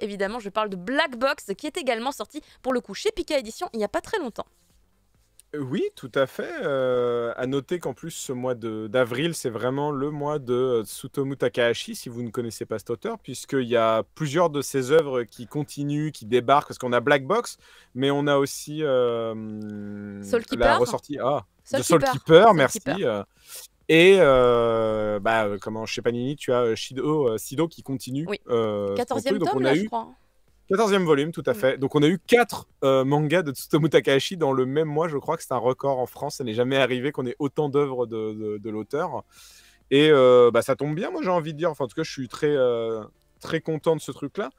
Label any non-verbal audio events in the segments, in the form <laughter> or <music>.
Évidemment, je parle de Black Box, qui est également sorti pour le coup chez Pika Edition il n'y a pas très longtemps. Euh, oui, tout à fait. Euh, à noter qu'en plus, ce mois d'avril, c'est vraiment le mois de euh, Tsutomu Takahashi, si vous ne connaissez pas cet auteur, puisqu'il y a plusieurs de ses œuvres qui continuent, qui débarquent, parce qu'on a Black Box, mais on a aussi euh, Soul la ressortie. Ah, Soul, Keeper, merci. Euh. Et euh, bah, euh, comment, pas, Nini, tu as euh, Shido, Sido qui continue. Oui. 14e tome, je crois. 14e volume, tout à mm. fait. Donc on a eu 4 mangas de Tsutomu Takahashi dans le même mois. Je crois que c'est un record en France. Ça n'est jamais arrivé qu'on ait autant d'œuvres de, l'auteur. Et bah, ça tombe bien, moi j'ai envie de dire. Enfin, en tout cas, je suis très, très content de ce truc-là.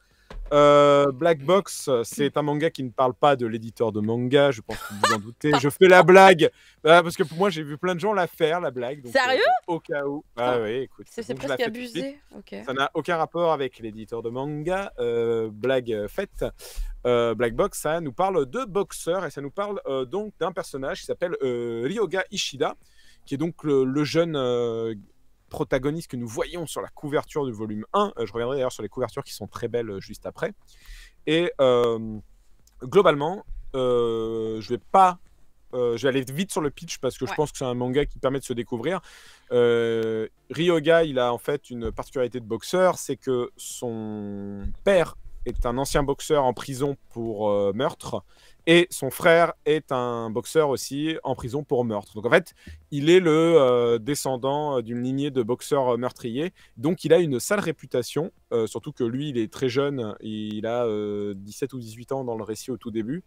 Euh, Black Box, c'est un manga qui ne parle pas de l'éditeur de manga, je pense que vous en doutez. je fais la blague, bah, parce que pour moi, j'ai vu plein de gens la faire, la blague. Euh, Sérieux Au cas où. Ah oui, écoute. C'est presque abusé. Ça n'a aucun rapport avec l'éditeur de manga. Euh, blague faite. Black Box, ça nous parle de boxeurs et ça nous parle donc d'un personnage qui s'appelle Ryoga Ishida, qui est donc le jeune protagonistes que nous voyons sur la couverture du volume 1. Euh, je reviendrai d'ailleurs sur les couvertures qui sont très belles euh, juste après. Et euh, globalement, je vais pas je aller vite sur le pitch parce que je pense que c'est un manga qui permet de se découvrir. Ryoga, il a en fait une particularité de boxeur, c'est que son père est un ancien boxeur en prison pour euh, meurtre et son frère est un boxeur aussi en prison pour meurtre. Donc en fait, il est le euh, descendant euh, d'une lignée de boxeurs meurtriers. Donc il a une sale réputation, surtout que lui, il est très jeune, il a 17 ou 18 ans dans le récit au tout début.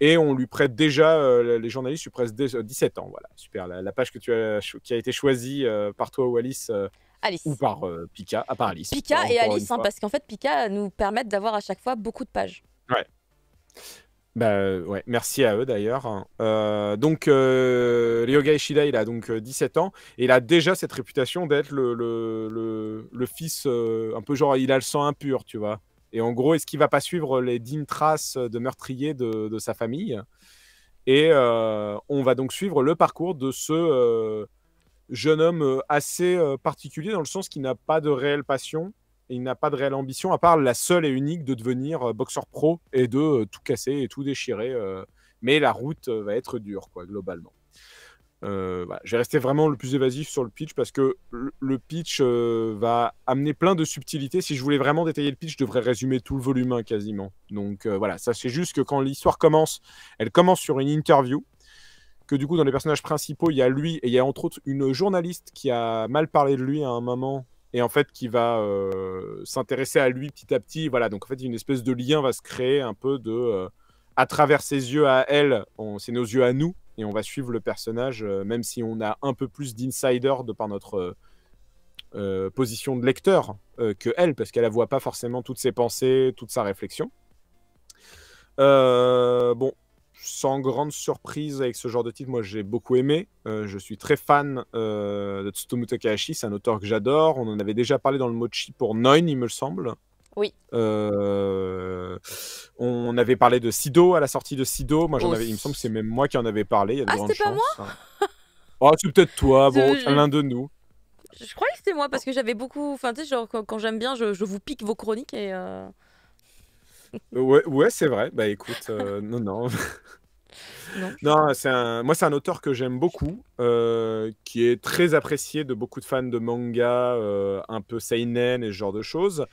Et on lui prête déjà, les journalistes lui prêtent 17 ans. Voilà, super. La, page que tu as, qui a été choisie par toi wallis Alice. Ou par euh, Pika, à part Alice. Pika et Alice, hein, parce qu'en fait, Pika euh, nous permettent d'avoir à chaque fois beaucoup de pages. Ouais. Bah, euh, ouais, merci à eux d'ailleurs. Hein. donc Ryoga Ishida, il a donc 17 ans et il a déjà cette réputation d'être le, fils un peu genre il a le sang impur, tu vois. Et en gros, est-ce qu'il va pas suivre les dimes traces de meurtrier de, de sa famille Et on va donc suivre le parcours de ce jeune homme euh, assez euh, particulier dans le sens qu'il n'a pas de réelle passion et il n'a pas de réelle ambition à part la seule et unique de devenir euh, boxeur pro et de tout casser et tout déchirer. mais la route va être dure, quoi, globalement. J'ai resté vraiment le plus évasif sur le pitch parce que le pitch va amener plein de subtilités. Si je voulais vraiment détailler le pitch, je devrais résumer tout le volume 1 quasiment. Donc voilà, ça c'est juste que quand l'histoire commence, elle commence sur une interview que du coup, dans les personnages principaux, il y a lui et il y a entre autres une journaliste qui a mal parlé de lui à un moment et en fait qui va euh, s'intéresser à lui petit à petit. Voilà, donc en fait, une espèce de lien va se créer un peu de. Euh, à travers ses yeux à elle, c'est nos yeux à nous et on va suivre le personnage, euh, même si on a un peu plus d'insider de par notre. position de lecteur que elle parce qu'elle ne voit pas forcément toutes ses pensées, toute sa réflexion. bon, sans grande surprise avec ce genre de titre, moi j'ai beaucoup aimé. Euh, je suis très fan euh, de Tsutomu Takahashi, c'est un auteur que j'adore. On en avait déjà parlé dans le Mochi pour Noin, il me semble. Oui. Euh, on avait parlé de Sido à la sortie de Sido. Moi, oh, il me semble que c'est même moi qui en avais parlé. Il y a ah, pas moi hein. oh, c'est peut-être toi, bon, l'un de nous. Je croyais que c'était moi parce que j'avais beaucoup. Enfin, tu sais, genre, quand, j'aime bien, je, je, vous pique vos chroniques et. Euh, ouais, ouais c'est vrai. Bah écoute, euh, non, <laughs> non. non, c'est un... moi, c'est un auteur que j'aime beaucoup, euh, qui est très apprécié de beaucoup de fans de manga, un peu seinen et ce genre de choses.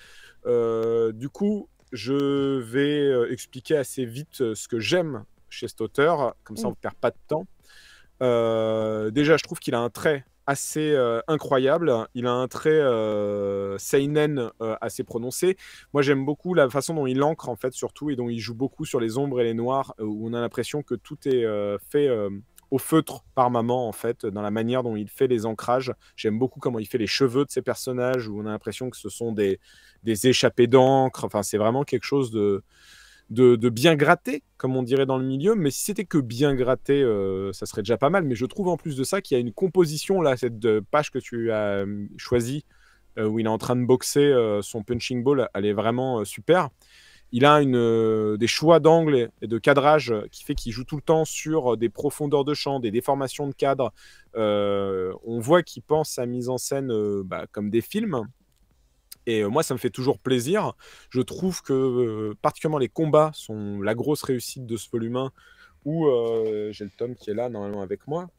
du coup, je vais expliquer assez vite ce que j'aime chez cet auteur, comme ça on mm. ne perd pas de temps. déjà, je trouve qu'il a un trait assez euh, incroyable. Il a un trait euh, seinen euh, assez prononcé. Moi, j'aime beaucoup la façon dont il ancre en fait surtout et dont il joue beaucoup sur les ombres et les noirs où on a l'impression que tout est fait au feutre par maman en fait dans la manière dont il fait les ancrages. J'aime beaucoup comment il fait les cheveux de ses personnages où on a l'impression que ce sont des des échappées d'encre. Enfin, c'est vraiment quelque chose de de, bien gratter, comme on dirait dans le milieu. Mais si c'était que bien gratter, euh, ça serait déjà pas mal. Mais je trouve en plus de ça qu'il y a une composition, là, cette euh, page que tu as euh, choisie, où il est en train de boxer son punching ball, elle est vraiment super. Il a des choix d'angle et de cadrage qui fait qu'il joue tout le temps sur des profondeurs de champ, des déformations de cadre. on voit qu'il pense sa mise en scène bah, comme des films, et euh, moi, ça me fait toujours plaisir. Je trouve que euh, particulièrement les combats sont la grosse réussite de ce volume 1, où euh, j'ai le tome qui est là normalement avec moi.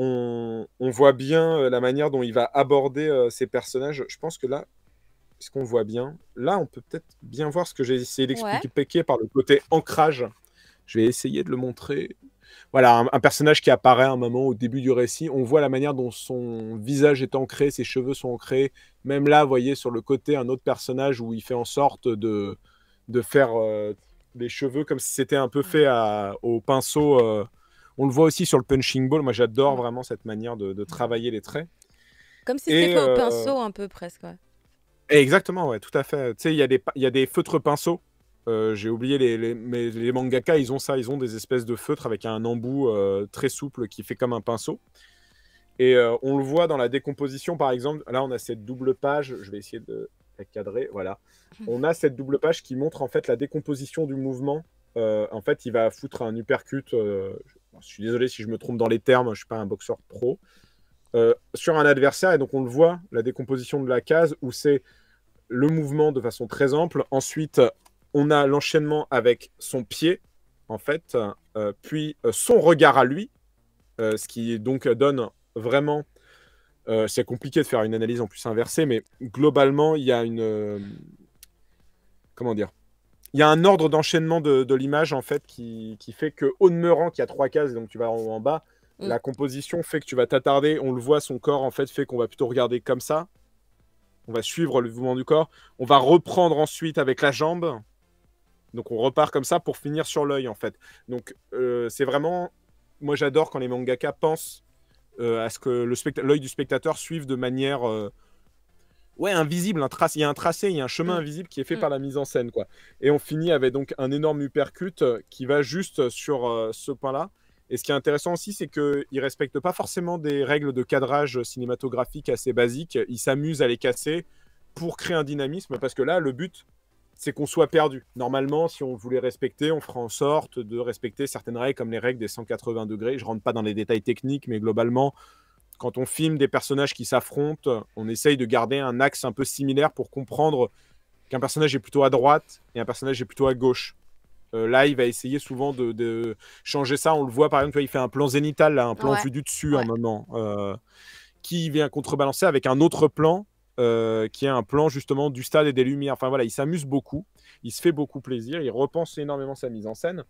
On, voit bien la manière dont il va aborder ses ces personnages. Je pense que là, ce qu'on voit bien, là, on peut peut-être bien voir ce que j'ai essayé d'expliquer ouais. par le côté ancrage. Je vais essayer de le montrer voilà, un, personnage qui apparaît à un moment au début du récit. On voit la manière dont son visage est ancré, ses cheveux sont ancrés. Même là, vous voyez sur le côté un autre personnage où il fait en sorte de, de faire euh, les cheveux comme si c'était un peu fait au pinceau. Euh. On le voit aussi sur le punching ball. Moi, j'adore vraiment cette manière de, travailler les traits. Comme si c'était au euh, pinceau un peu presque. Exactement, ouais, tout à fait. Tu sais, il y, y, a des feutres pinceaux euh, j'ai oublié les, les, mais les mangaka, ils ont ça, ils ont des espèces de feutres avec un embout euh, très souple qui fait comme un pinceau. Et euh, on le voit dans la décomposition, par exemple. Là, on a cette double page. Je vais essayer de la cadrer. Voilà. On a cette double page qui montre en fait la décomposition du mouvement. en fait, il va foutre un uppercut. Je, suis désolé si je me trompe dans les termes. Je suis pas un boxeur pro. sur un adversaire, et donc on le voit, la décomposition de la case où c'est le mouvement de façon très ample. Ensuite, on a l'enchaînement avec son pied, en fait, euh, puis euh, son regard à lui, euh, ce qui donc donne vraiment. c'est compliqué de faire une analyse en plus inversée, mais globalement, il y a une. comment dire Il y a un ordre d'enchaînement de, l'image, en fait, qui, fait que, au demeurant, qu'il y a trois cases, donc tu vas en, bas, mm. la composition fait que tu vas t'attarder, on le voit, son corps, en fait, fait qu'on va plutôt regarder comme ça. On va suivre le mouvement du corps. On va reprendre ensuite avec la jambe donc on repart comme ça pour finir sur l'œil en fait. Donc euh, c'est vraiment, moi j'adore quand les mangaka pensent euh, à ce que le l'œil du spectateur suive de manière euh, ouais invisible, un il y a un tracé, il y a un chemin mm. invisible qui est fait mm. par la mise en scène quoi. Et on finit avec donc un énorme uppercut qui va juste sur ce point-là. Et ce qui est intéressant aussi, c'est qu'ils respectent pas forcément des règles de cadrage cinématographique assez basiques. Ils s'amusent à les casser pour créer un dynamisme parce que là, le but, c'est qu'on soit perdu. Normalement, si on voulait respecter, on fera en sorte de respecter certaines règles, comme les règles des 180 degrés. Je rentre pas dans les détails techniques, mais globalement, quand on filme des personnages qui s'affrontent, on essaye de garder un axe un peu similaire pour comprendre qu'un personnage est plutôt à droite et un personnage est plutôt à gauche. Euh, là, il va essayer souvent de, changer ça. On le voit par exemple, il fait un plan zénital, un plan vu du dessus à un moment, euh, qui vient contrebalancer avec un autre plan euh, qui a un plan justement du stade et des lumières. Enfin voilà, il s'amuse beaucoup, il se fait beaucoup plaisir, il repense énormément sa mise en scène.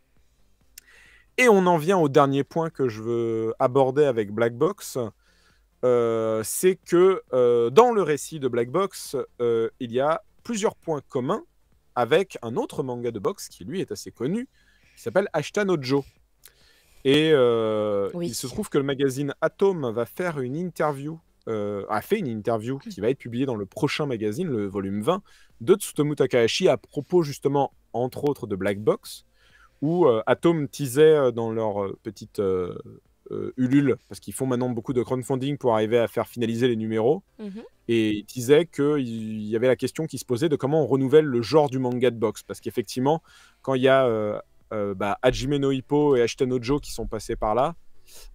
Et on en vient au dernier point que je veux aborder avec Black Box. Euh, c'est que euh, dans le récit de Black Box, il y a plusieurs points communs avec un autre manga de boxe qui lui est assez connu, qui s'appelle Ashita Joe. Et il se trouve que le magazine Atom va faire une interview euh, a fait une interview qui va être publiée dans le prochain magazine, le volume 20, de Tsutomu Takahashi à propos justement, entre autres, de Black Box, où euh, Atom teasait euh, dans leur petite Ulule, parce qu'ils font maintenant beaucoup de crowdfunding pour arriver à faire finaliser les numéros, mm-hmm. et ils disaient qu'il y avait la question qui se posait de comment on renouvelle le genre du manga de box, parce qu'effectivement, quand il y a bah, Hajime no Hippo et No Joe qui sont passés par là,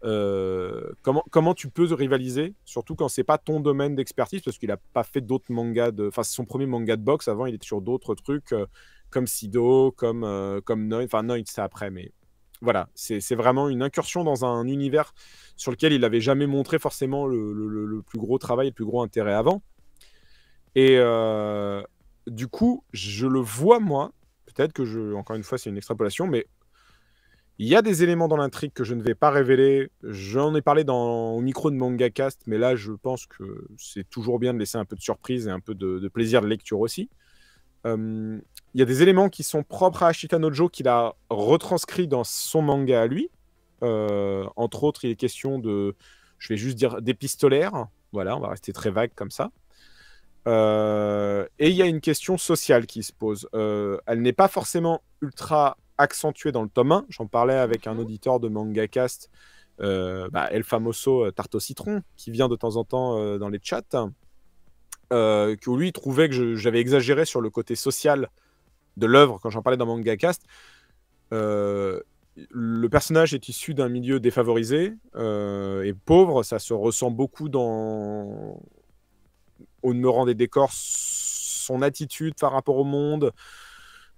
euh, comment, comment tu peux rivaliser, surtout quand c'est pas ton domaine d'expertise, parce qu'il a pas fait d'autres mangas de. Enfin, c'est son premier manga de boxe. Avant, il était sur d'autres trucs euh, comme Sido, comme, euh, comme Noid. Enfin, Noid, c'est après, mais voilà. C'est vraiment une incursion dans un univers sur lequel il n'avait jamais montré forcément le, plus gros travail, le plus gros intérêt avant. Et du coup, je le vois, moi. Peut-être que je. Encore une fois, c'est une extrapolation, mais il y a des éléments dans l'intrigue que je ne vais pas révéler. J'en ai parlé dans, au micro de Manga Cast, mais là, je pense que c'est toujours bien de laisser un peu de surprise et un peu de, plaisir de lecture aussi. Euh, il y a des éléments qui sont propres à Ashita Nojo qu'il a retranscrit dans son manga à lui. Euh, entre autres, il est question de, je vais juste dire, d'épistolaire. Voilà, on va rester très vague comme ça. Euh, et il y a une question sociale qui se pose. elle n'est pas forcément ultra accentué dans le tome 1. J'en parlais avec un mhm. auditeur de Mangacast, euh, bah, El Famoso euh, Tarte Citron, qui vient de temps en temps euh, dans les chats, euh, que lui trouvait que j'avais exagéré sur le côté social de l'œuvre quand j'en parlais dans Mangacast. Euh, le personnage est issu d'un milieu défavorisé et pauvre, ça se ressent beaucoup dans au demeurant des décors, son attitude par rapport au monde,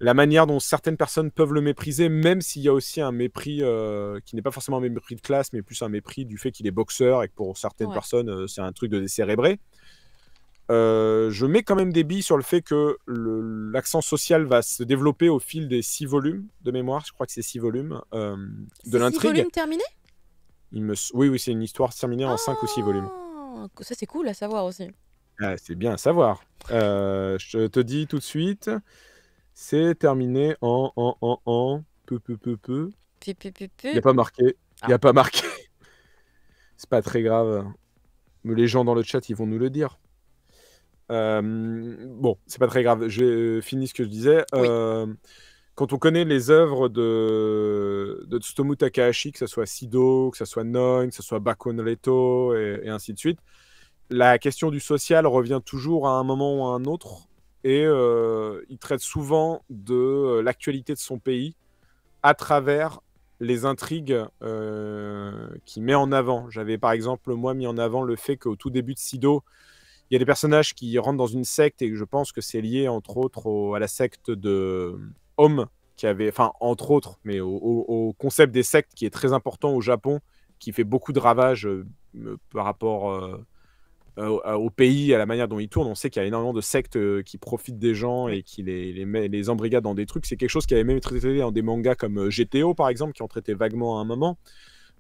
la manière dont certaines personnes peuvent le mépriser, même s'il y a aussi un mépris euh, qui n'est pas forcément un mépris de classe, mais plus un mépris du fait qu'il est boxeur et que pour certaines personnes, euh, c'est un truc de décérébré. Euh, je mets quand même des billes sur le fait que l'accent social va se développer au fil des six volumes de mémoire. Je crois que c'est six volumes de l'intrigue. Six volumes terminés me... Oui, oui, c'est une histoire terminée en cinq ou six volumes. Ah, ça, c'est cool à savoir aussi. Ah, c'est bien à savoir. je te dis tout de suite. C'est terminé en en en en peu peu peu peu. Il n'y a pas marqué. Il n'y a ah. pas marqué. <laughs> C'est pas très grave. Mais les gens dans le chat, ils vont nous le dire. Euh, bon, c'est pas très grave. Je euh, finis ce que je disais. Euh, quand on connaît les œuvres de, de Tsutomu Takahashi, que ce soit Sido, que ce soit Noin, que ce soit Bako Leto et, et ainsi de suite, la question du social revient toujours à un moment ou à un autre et euh, il traite souvent de euh, l'actualité de son pays à travers les intrigues euh, qu'il met en avant. J'avais par exemple, moi, mis en avant le fait qu'au tout début de Sido, il y a des personnages qui rentrent dans une secte et je pense que c'est lié entre autres à la secte de Homme, qui avait, enfin entre autres, mais au, concept des sectes qui est très important au Japon, qui fait beaucoup de ravages par rapport au pays, à la manière dont il tourne, on sait qu'il y a énormément de sectes euh, qui profitent des gens et qui les, les, les embrigadent dans des trucs. C'est quelque chose qui avait même été traité dans des mangas comme euh, GTO, par exemple, qui ont traité vaguement à un moment.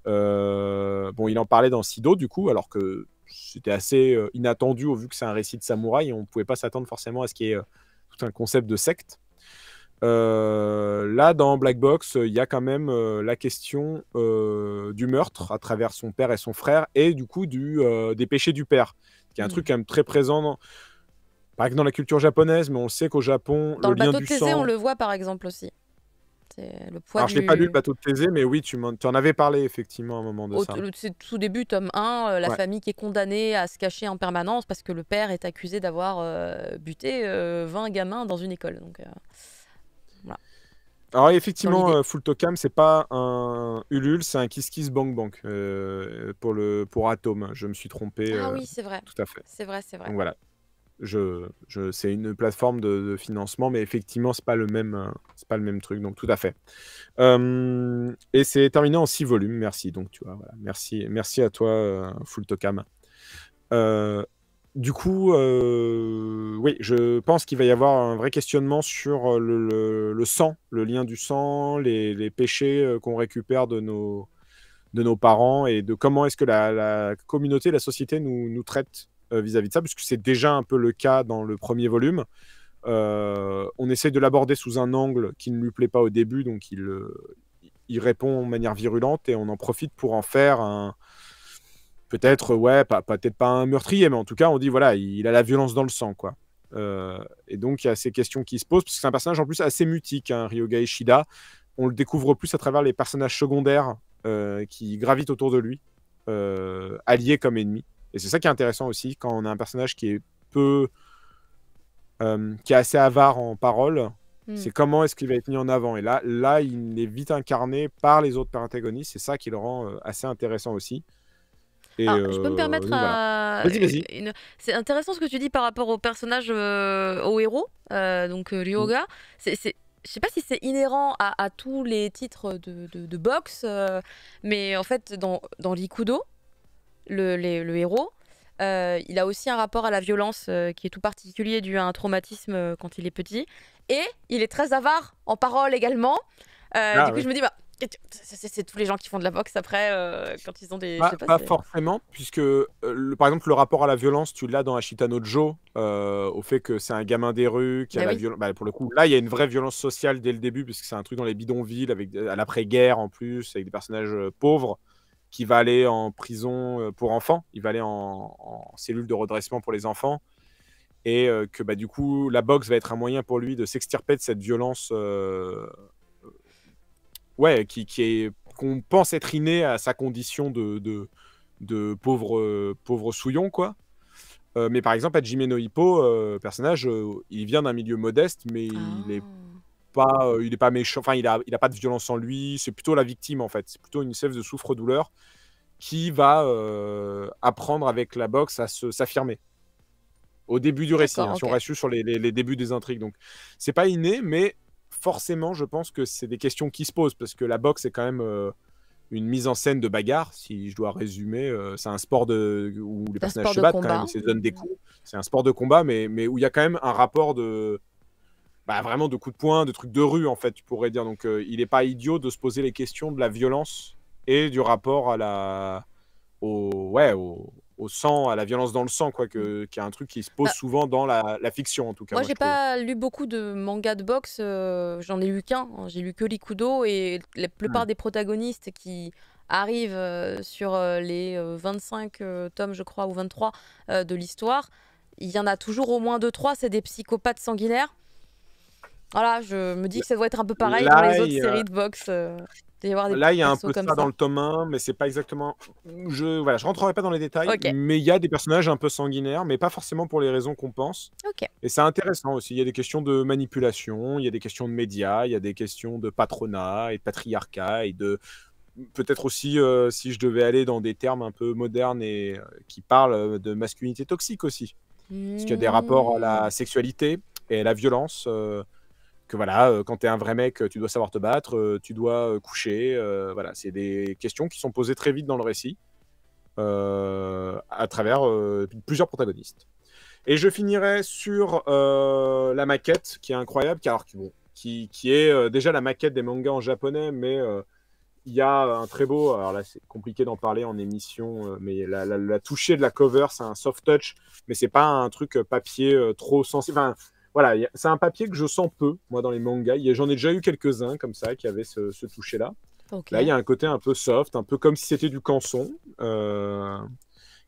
Euh, bon, il en parlait dans Sido, du coup, alors que c'était assez inattendu au vu que c'est un récit de samouraï. on ne pouvait pas s'attendre forcément à ce qu'il y ait tout un concept de secte. Euh, là, dans Black Box, il y a quand même euh, la question euh, du meurtre à travers son père et son frère, et du coup du, des péchés du père, qui est un hmm. truc quand même très présent, dans... pas que dans la culture japonaise, mais on sait qu'au Japon, dans le, lien Thésée, on le voit par exemple aussi. Le poids Alors, du... je n'ai pas lu le bateau de Thésée, mais oui, tu en, avais parlé effectivement à un moment de ça. C'est tout début, tome 1, la famille qui est condamnée à se cacher en permanence parce que le père est accusé d'avoir buté 20 gamins dans une école. Donc, alors effectivement, euh, Full c'est pas un Ulule, c'est un Kiss Kiss Bang Bang euh, pour le pour Atom. Je me suis trompé. Ah euh, oui, c'est vrai. Tout à fait. C'est vrai, c'est vrai. voilà. Je, je, c'est une plateforme de, financement, mais effectivement, c'est pas le même, c'est pas le même truc. Donc tout à fait. et c'est terminé en six volumes. Merci. Donc tu vois, Merci, merci à toi, Full Euh, du coup, euh, oui, je pense qu'il va y avoir un vrai questionnement sur euh, le, sang, le lien du sang, les, péchés euh, qu'on récupère de nos, de nos parents et de comment est-ce que la, communauté, la société nous, traite vis-à-vis de ça, puisque c'est déjà un peu le cas dans le premier volume. on essaie de l'aborder sous un angle qui ne lui plaît pas au début, donc il, il répond de manière virulente et on en profite pour en faire un, peut-être, ouais, pas, peut-être pas un meurtrier, mais en tout cas, on dit, voilà, il, a la violence dans le sang, quoi. Euh, et donc, il y a ces questions qui se posent, parce que c'est un personnage en plus assez mutique, hein, Ryoga Ishida. On le découvre plus à travers les personnages secondaires euh, qui gravitent autour de lui, euh, alliés comme ennemis. Et c'est ça qui est intéressant aussi, quand on a un personnage qui est peu. qui est assez avare en parole, hmm. c'est comment est-ce qu'il va être mis en avant. Et là, là, il est vite incarné par les autres protagonistes, c'est ça qui le rend assez intéressant aussi. Ah, je peux me permettre euh, C'est intéressant ce que tu dis par rapport au personnage, euh, au héros, euh, donc Ryoga. Je mm. C'est, Je sais pas si c'est inhérent à, tous les titres de, boxe, mais en fait, dans, dans Likudo, le, le héros, il a aussi un rapport à la violence qui est tout particulier dû à un traumatisme quand il est petit. Et il est très avare en parole également. Ah du coup, je me dis, bah, c'est tous les gens qui font de la boxe après, euh, quand ils ont des. pas, forcément, puisque euh, par exemple, le rapport à la violence, tu l'as dans Ashitano Joe, euh, au fait que c'est un gamin des rues, qui a bah la violence. Bah, pour le coup, là, il y a une vraie violence sociale dès le début, puisque c'est un truc dans les bidonvilles, avec, à l'après-guerre en plus, avec des personnages pauvres, qui va aller en prison pour enfants, il va aller en, cellule de redressement pour les enfants et que bah, du coup la boxe va être un moyen pour lui de s'extirper de cette violence ouais, qui, est qu'on pense être inné à sa condition de, de, pauvre, pauvre souillon, quoi. Euh, mais par exemple, Adjimeno Hippo, euh, personnage, euh, il vient d'un milieu modeste, mais il ah. est pas, il pas méchant, enfin, il a, il a pas de violence en lui, c'est plutôt la victime, en fait. C'est plutôt une sève de souffre-douleur qui va apprendre avec la boxe à s'affirmer au début du récit, hein, si on reste sur les, les, les débuts des intrigues. Donc, c'est pas inné, mais forcément, je pense que c'est des questions qui se posent parce que la boxe est quand même euh, une mise en scène de bagarre. Si je dois résumer, euh, c'est un sport de, où les personnages se battent, quand se des C'est un sport de combat, mais, mais où il y a quand même un rapport de. Bah, vraiment de coups de poing, de trucs de rue, en fait, tu pourrais dire. Donc, euh, il n'est pas idiot de se poser les questions de la violence et du rapport à la. Au, ouais, au, au sang, à la violence dans le sang, quoi, que, mmh. qui est un truc qui se pose bah souvent dans la, fiction, en tout cas. Moi, je j'ai pas lu beaucoup de mangas de boxe, euh, j'en ai lu qu'un, hein, j'ai lu que Likudo, et la plupart mmh. des protagonistes qui arrivent euh, sur euh, les 25 tomes, je crois, ou 23 de l'histoire, il y en a toujours au moins deux, trois, c'est des psychopathes sanguinaires. Voilà, je me dis que ça doit être un peu pareil dans les autres séries de boxe. Là, il y a un peu ça, ça, dans le tome 1, mais c'est pas exactement. Je voilà, je rentrerai pas dans les détails, mais il y a des personnages un peu sanguinaires, mais pas forcément pour les raisons qu'on pense. Et c'est intéressant aussi. Il y a des questions de manipulation, il y a des questions de médias, il y a des questions de patronat et de patriarcat et de peut-être aussi, euh, si je devais aller dans des termes un peu modernes et euh, qui parlent euh, de masculinité toxique aussi. Parce qu'il y a des rapports à la mmh. sexualité et à la violence que voilà, euh, quand tu es un vrai mec, euh, tu dois savoir te battre, euh, tu dois coucher. voilà, c'est des questions qui sont posées très vite dans le récit à travers plusieurs protagonistes. Et je finirai sur la maquette qui est incroyable, car qui, est déjà la maquette des mangas en japonais, mais il y a un très beau. Alors là, c'est compliqué d'en parler en émission, mais la, toucher de la cover, c'est un soft touch, mais c'est pas un truc papier trop sensible voilà, c'est un papier que je sens peu, moi, dans les mangas. J'en ai déjà eu quelques-uns comme ça qui avaient ce, toucher-là. Là, il y a un côté un peu soft, un peu comme si c'était du canson, euh,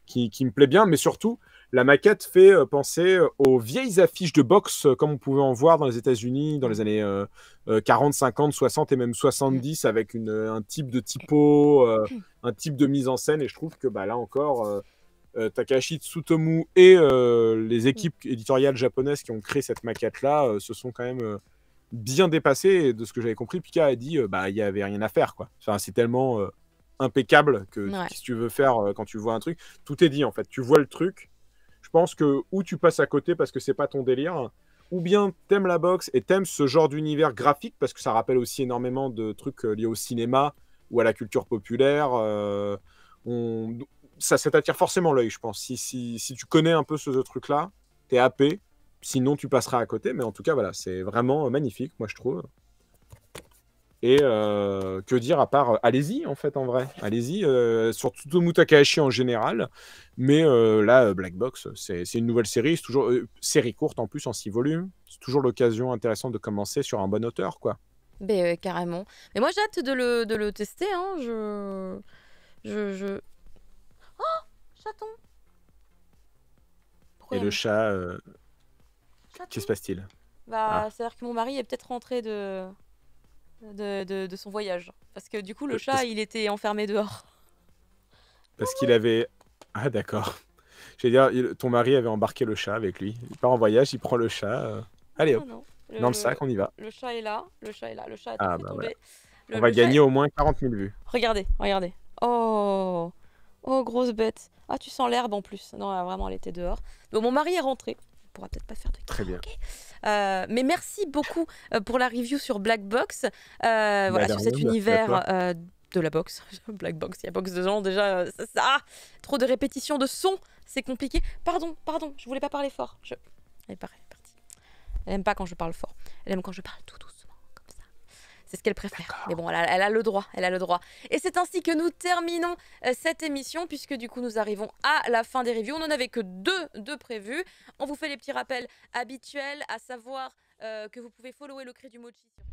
qui, me plaît bien, mais surtout, la maquette fait euh, penser euh, aux vieilles affiches de boxe comme on pouvait en voir dans les États-Unis dans les années 40, 50, 60 et même 70 avec un type de typo, un type de mise en scène. Et je trouve que bah, là encore, euh, Takashi Tsutomu et euh, les équipes éditoriales japonaises qui ont créé cette maquette-là euh, se sont quand même bien dépassées. de ce que j'avais compris, Pika a dit bah il n'y avait rien à faire. quoi. Enfin, c'est tellement impeccable que si tu veux faire quand tu vois un truc, tout est dit en fait. Tu vois le truc. Je pense que ou tu passes à côté parce que c'est pas ton délire, ou bien t'aimes la boxe et t'aimes ce genre d'univers graphique parce que ça rappelle aussi énormément de trucs liés au cinéma ou à la culture populaire. on ça, ça t'attire forcément l'œil, je pense. Si, si, si, tu connais un peu ce, truc-là, t'es happé. Sinon, tu passeras à côté. Mais en tout cas, voilà, c'est vraiment euh, magnifique, moi, je trouve. Et euh, que dire à part, euh, allez-y en fait en vrai, allez-y Surtout sur Tsutomu en général, mais là Black Box c'est une nouvelle série, c'est toujours série courte en plus en six volumes, c'est toujours l'occasion intéressante de commencer sur un bon auteur quoi. Mais ben, carrément, mais moi j'ai hâte de le, tester, hein. je, je... Oh Chaton Et le chat. qu'est-ce euh, Que se passe-t-il Bah, ah. c'est-à-dire que mon mari est peut-être rentré de... De, son voyage. Parce que du coup, le euh, chat, il était enfermé dehors. Parce ah qu'il avait. Ah, d'accord. veux dire, ton mari avait embarqué le chat avec lui. Il part en voyage, il prend le chat. Euh. Allez ah hop. Dans le, sac, on y va. Le chat est là, le chat est là, le chat est bah On va gagner au moins 40 000 vues. Regardez, regardez. Oh Oh, grosse bête. Ah, tu sens l'herbe en plus. Non, vraiment, elle était dehors. Bon, mon mari est rentré. On pourra peut-être pas faire de Très bien. Euh, mais merci beaucoup euh, pour la review sur Black Box. Euh, voilà, bah, sur cet univers de la boxe. <laughs> Black Box, il y a boxe de gens déjà. Ça, trop de répétitions de sons, c'est compliqué. Pardon, pardon, je voulais pas parler fort. Je... Elle est partie. Elle aime pas quand je parle fort. Elle aime quand je parle tout, tout. C'est ce qu'elle préfère. Mais bon, elle a, le droit, elle a le droit. Et c'est ainsi que nous terminons euh, cette émission, puisque du coup, nous arrivons à la fin des reviews. On n'en avait que deux, de prévus. On vous fait les petits rappels habituels, à savoir euh, que vous pouvez follower le cri du mochi